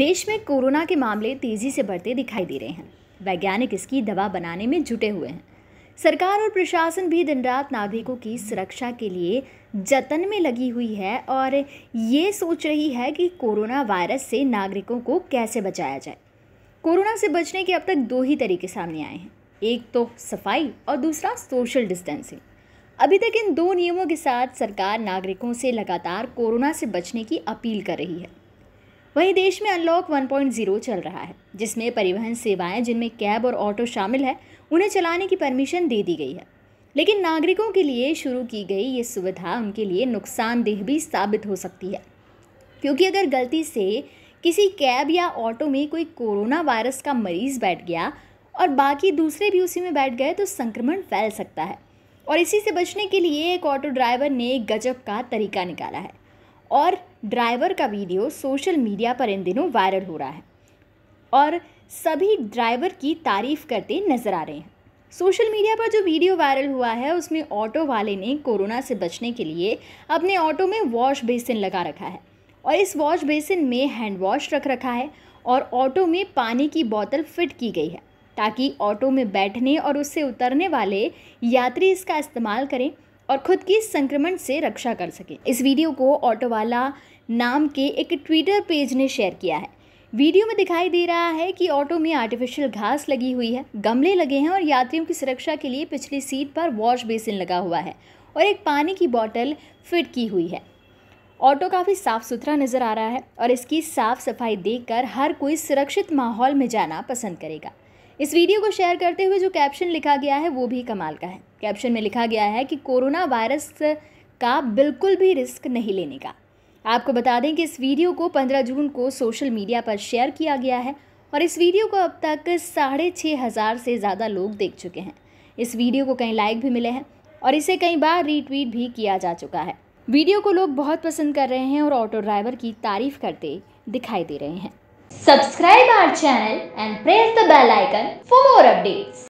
देश में कोरोना के मामले तेज़ी से बढ़ते दिखाई दे रहे हैं वैज्ञानिक इसकी दवा बनाने में जुटे हुए हैं सरकार और प्रशासन भी दिन रात नागरिकों की सुरक्षा के लिए जतन में लगी हुई है और ये सोच रही है कि कोरोना वायरस से नागरिकों को कैसे बचाया जाए कोरोना से बचने के अब तक दो ही तरीके सामने आए हैं एक तो सफाई और दूसरा सोशल डिस्टेंसिंग अभी तक इन दो नियमों के साथ सरकार नागरिकों से लगातार कोरोना से बचने की अपील कर रही है वहीं देश में अनलॉक 1.0 चल रहा है जिसमें परिवहन सेवाएं जिनमें कैब और ऑटो शामिल है उन्हें चलाने की परमिशन दे दी गई है लेकिन नागरिकों के लिए शुरू की गई ये सुविधा उनके लिए नुकसानदेह भी साबित हो सकती है क्योंकि अगर गलती से किसी कैब या ऑटो में कोई कोरोना वायरस का मरीज बैठ गया और बाकी दूसरे भी उसी में बैठ गए तो संक्रमण फैल सकता है और इसी से बचने के लिए एक ऑटो ड्राइवर ने गजब का तरीका निकाला है और ड्राइवर का वीडियो सोशल मीडिया पर इन दिनों वायरल हो रहा है और सभी ड्राइवर की तारीफ करते नजर आ रहे हैं सोशल मीडिया पर जो वीडियो वायरल हुआ है उसमें ऑटो वाले ने कोरोना से बचने के लिए अपने ऑटो में वॉश बेसिन लगा रखा है और इस वॉश बेसिन में हैंड वॉश रख रखा है और ऑटो में पानी की बोतल फिट की गई है ताकि ऑटो में बैठने और उससे उतरने वाले यात्री इसका इस्तेमाल करें और खुद की संक्रमण से रक्षा कर सके इस वीडियो को ऑटोवाला नाम के एक ट्विटर पेज ने शेयर किया है वीडियो में दिखाई दे रहा है कि ऑटो में आर्टिफिशियल घास लगी हुई है गमले लगे हैं और यात्रियों की सुरक्षा के लिए पिछली सीट पर वॉश बेसिन लगा हुआ है और एक पानी की बॉटल फिट की हुई है ऑटो काफ़ी साफ़ सुथरा नज़र आ रहा है और इसकी साफ़ सफाई देखकर हर कोई सुरक्षित माहौल में जाना पसंद करेगा इस वीडियो को शेयर करते हुए जो कैप्शन लिखा गया है वो भी कमाल का है कैप्शन में लिखा गया है कि कोरोना वायरस का बिल्कुल भी रिस्क नहीं लेने का आपको बता दें कि इस वीडियो को 15 जून को सोशल मीडिया पर शेयर किया गया है और इस वीडियो को अब तक साढ़े छः हज़ार से ज़्यादा लोग देख चुके हैं इस वीडियो को कई लाइक भी मिले हैं और इसे कई बार रीट्वीट भी किया जा चुका है वीडियो को लोग बहुत पसंद कर रहे हैं और ऑटो ड्राइवर की तारीफ करते दिखाई दे रहे हैं subscribe our channel and press the bell icon for more updates